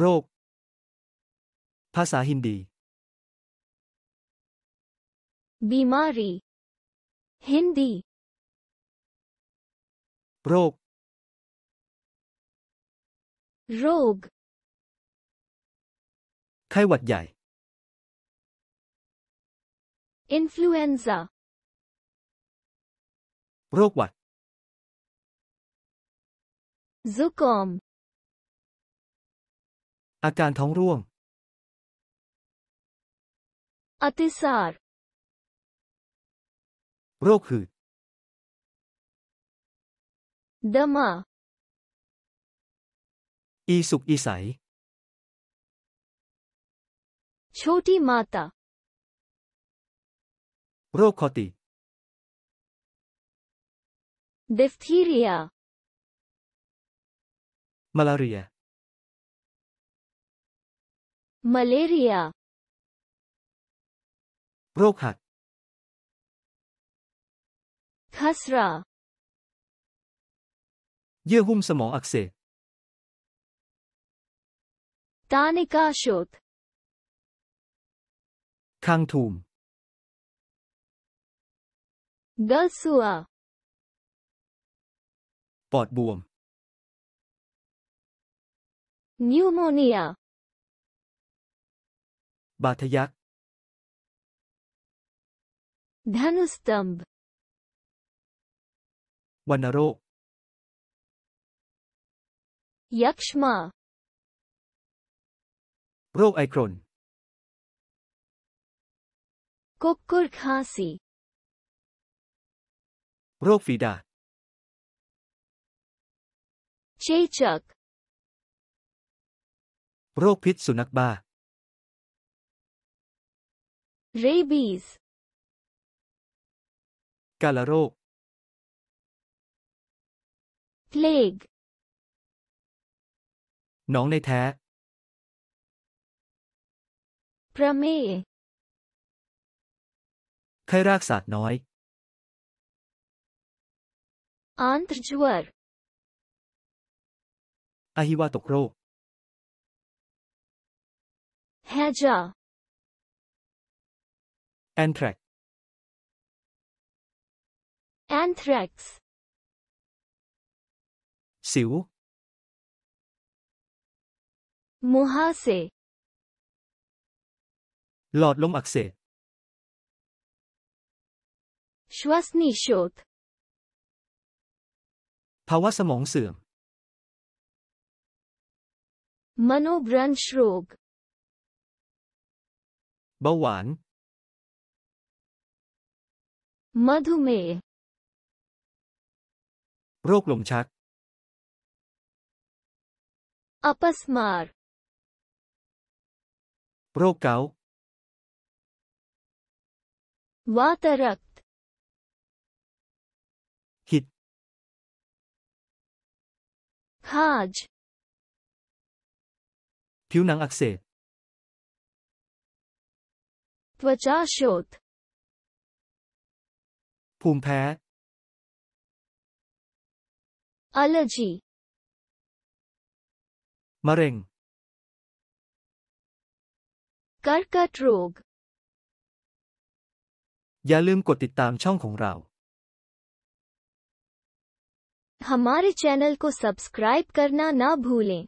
โรค ภาษา ฮินดีบีมารีฮินดี โรค โรค ไข้หวัดใหญ่ อินฟลูเอนซาโรคหวัดซูคอมอาการท้องร่วงอติสารโรคหืดดมาอีสุกอีใสโชติมาตา โรคคอติ ड िฟทีเรียมาลาเรียมาเลเรีย โรคหัดคัสรา เยื่อหุ้มสมองอักเสบตานิกาชดคังทูมเกลสัวปอดบวม นิวโมเนียบาทยักษ์ธนุสตมบวันโรค ยักษ์มา โรคไอครนกุกกุรคาสีโรคฟีดา เชจัก โรคพิษสุนัขบ้า rabies กาฬโรค plague น้องในแท้ p r a m a ไข้รากสัตว์น้อย antrjwar อหิวาตกโรค heja Anthrax Anthrax สิว m u h a s e หลอดลมอักเสบ श्वसनिशोथ ภาวะสมองเสื่อม मनोभ्रंश रोग เบาหวาน मधुमेह रोग ลมชัก अपस्मार โรคเกาต์ वात रक्त หิด खाज ผิวหนังอักเสบ त्वचा शोथ ภูมิแพ้ allergy มะเร็งกัดกัดโรค อย่าลืมกดติดตามช่องของเรา हमारे รै न ल को सब्सक्राइब करना ना भूलें